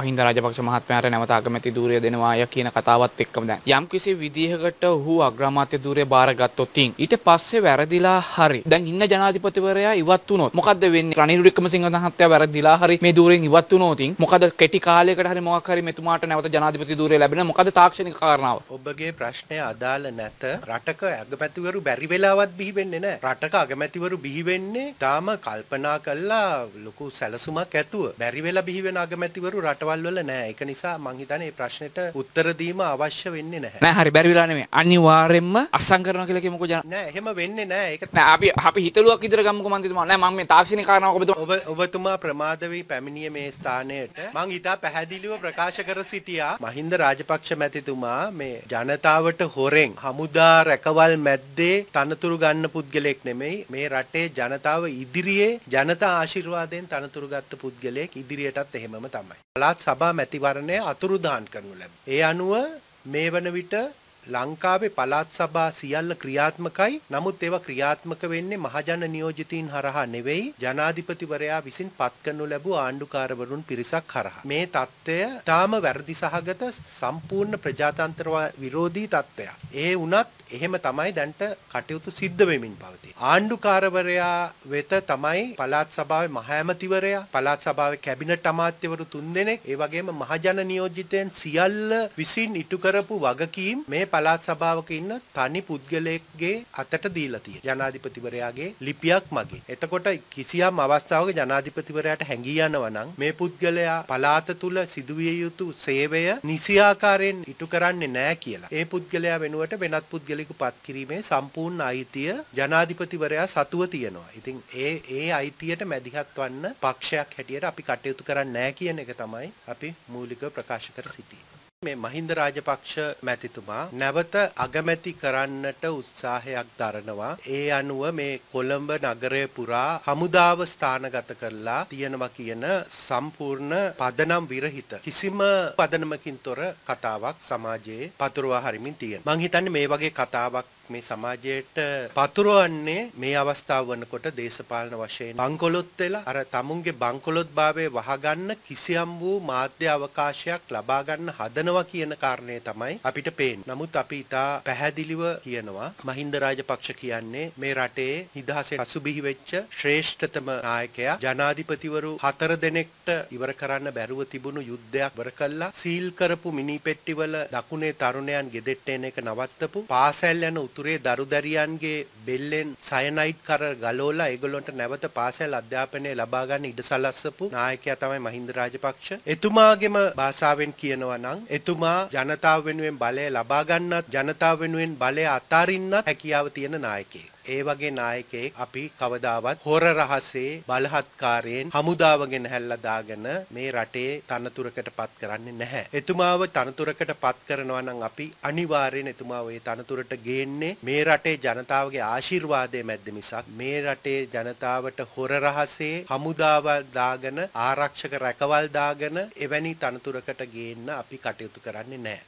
වහින්ද රාජපක්ෂ මහත්මයාට නැවත අගමැති ධූරය දෙනවාය කියන කතාවත් එක්කම දැන් යම් කිසි විදිහකට ඔහු අග්‍රාමාත්‍ය ධූරය බාරගත්තොත් ඊට පස්සේ වැරදිලා හරි දැන් ඉන්න ජනාධිපතිවරයා ඉවත් වුණොත් මොකද්ද වෙන්නේ රනිල් වික්‍රමසිංහ මහත්තයා වැරදිලා හරි මේ ධූරයෙන් ඉවත් වුණොත් මොකද කෙටි කාලයකට හරි මොකක් හරි මෙතුමාට නැවත ජනාධිපති ධූරය ලැබෙන මොකද තාක්ෂණික කාරණාව ඔබගේ ප්‍රශ්නය අදාළ නැත රටක අගමැතිවරු බැරි වෙලාවත් බිහි වෙන්නේ නැහැ රටක අගමැතිවරු බිහි වෙන්නේ තාම කල්පනා කළා ලොකු සැලසුමක් ඇතුව බැරි වෙලා බිහි වෙන අගමැතිවරු රට රටවල් වල නෑ. ඒක නිසා මං හිතන්නේ මේ ප්‍රශ්නෙට උත්තර දීම අවශ්‍ය වෙන්නේ නැහැ. නෑ හරි බැරි වෙලා නෙමෙයි. අනිවාර්යෙන්ම අත්සන් කරනවා කියලා කියමුකෝ ජන. නෑ එහෙම වෙන්නේ නෑ. ඒක නෑ අපි අපි හිතලුවක් විතර ගමුකෝ මන් හිතමු. නෑ මම මේ තාක්ෂණික කාරණාවක් ඔබතුමා ඔබ ඔබතුමා ප්‍රමාද වී පැමිණියේ මේ ස්ථානයට මං ඉතා පැහැදිලිව ප්‍රකාශ කර සිටියා මහින්ද රාජපක්ෂ මැතිතුමා මේ ජනතාවට හොරෙන් හමුදා රැකවල් මැද්දේ තනතුරු ගන්න පුද්ගලෙක් නෙමෙයි මේ රටේ ජනතාව ඉදිරියේ ජනතා ආශිර්වාදයෙන් තනතුරු ගත්ත පුද්ගලයෙක් ඉදිරියටත් එහෙමම තමයි. පළාත් සභා මැතිවරණය අතුරුදාන් කරනු ලැබ. ඒ අනුව මේ වන විට ලංකාවේ පළාත් සභා සියල්ල ක්‍රියාත්මකයි. නමුත් ඒවා ක්‍රියාත්මක වෙන්නේ මහජන නියෝජිතීන් හරහා නෙවෙයි ජනාධිපතිවරයා විසින් පත් කරනු ලැබූ ආණ්ඩුකාරවරුන් පිරිසක් හරහා. මේ தত্ত্বය ඊටාම වැරදි සහගත සම්පූර්ණ ප්‍රජාතන්ත්‍ර විරෝධී தত্ত্বයක්. ඒ වුණත් එහෙම තමයි දැන්ට කටයුතු සිද්ධ වෙමින් පවතී. ආණ්ඩුකාරවරයා වෙත තමයි පළාත් සභාවේ මහඇමතිවරයා, පළාත් සභාවේ කැබිනට් අමාත්‍යවරු තුන්දෙනෙක්, ඒ වගේම මහජන නියෝජිතයන් සියල්ල විසින් ඉටු කරපු වගකීම් මේ පළාත් සභාවක ඉන්න තනි පුද්ගලයෙක්ගේ අතට දීලා තියෙන ජනාධිපතිවරයාගේ ලිපියක් මගින්. එතකොට කිසියම් අවස්ථාවක ජනාධිපතිවරයාට හැඟී යනවා නම් මේ පුද්ගලයා පළාත තුල සිදුවිය යුතු සේවය නිසියාකාරයෙන් ඉටු කරන්නේ නැහැ කියලා. ඒ පුද්ගලයා වෙනුවට වෙනත් පුද්ගලයෙකු පත් කිරීමේ සම්පූර්ණ අයිතිය ජනාධිපතිවරයා සතුව තියෙනවා. ඉතින් ඒ ඒ අයිතියට මැදිහත් වන්න පක්ෂයක් හැටියට අපි කටයුතු කරන්නේ නැහැ කියන එක තමයි අපි මූලිකව ප්‍රකාශ කර සිටියේ. මේ මහින්ද රාජපක්ෂ මැතිතුමා නැවත අගමැති කරන්නට උත්සාහයක් දරනවා. ඒ අනුව මේ කොළඹ නගරය පුරා හමුදාව ස්ථානගත කරලා තියෙනවා කියන සම්පූර්ණ පදනම් විරහිත කිසිම පදනමකින් තොර කතාවක් සමාජයේ පතුරවා හරිමින් තියෙනවා. මං හිතන්නේ මේ වගේ කතාවක් මේ සමාජයට පතුරවන්නේ මේ අවස්ථාව වනකොට දේශපාලන වශයෙන් බංකොලොත් වෙලා අර තමුන්ගේ බංකොලොත් භාවය වහගන්න කිසියම් වූ මාධ්‍ය අවකාශයක් ලබා ගන්න හදනවා කියන කාරණය තමයි අපිට පේන්නේ. නමුත් අපි ඉතා පැහැදිලිව කියනවා මහින්ද රාජපක්ෂ කියන්නේ මේ රටේ නිදහසේ පසුබිහි වෙච්ච ශ්‍රේෂ්ඨතම නායකයා ජනාධිපතිවරු හතර දෙනෙක්ට ඉවර කරන්න බැරුව තිබුණු යුද්ධයක් ඉවර කළා. සීල් කරපු මිනි පෙට්ටිවල දකුණේ තරුණයන් ගෙදෙට්ට එන එක නවත්තපු පාසැල් යන උතුරේ දරුදැරියන්ගේ බෙල්ලෙන් සයනයිඩ් කර ගලෝලා ඒගොල්ලොන්ට නැවත පාසල් අධ්‍යාපනය ලබා ගන්න ඉඩ සලස්සපු නායකයා තමයි මහින්ද රාජපක්ෂ. එතුමාගේම භාෂාවෙන් කියනවා නම් එතුමා ජනතාව වෙනුවෙන් බලය ලබා ගන්නත් ජනතාව වෙනුවෙන් බලය අතාරින්නත් හැකියාව තියෙන නායකයෙක්. ඒ වගේ නායකයෙක් අපි කවදාවත් හොර රහසේ බලහත්කාරයෙන් හමුදාව ගෙනහැල්ලා දාගෙන මේ රටේ තනතුරකට පත් කරන්නේ නැහැ. එතුමාව තනතුරකට පත් කරනවා නම් අපි අනිවාර්යෙන් එතුමාව ඒ තනතුරට ගේන්නේ මේ රටේ ජනතාවගේ ආශිර්වාදය මැද්ද මිසක් මේ රටේ ජනතාවට හොර රහසේ හමුදාව දාගෙන ආරක්ෂක රැකවල් දාගෙන එවැනි තනතුරකට ගේන්න අපි කටයුතු කරන්නේ නැහැ.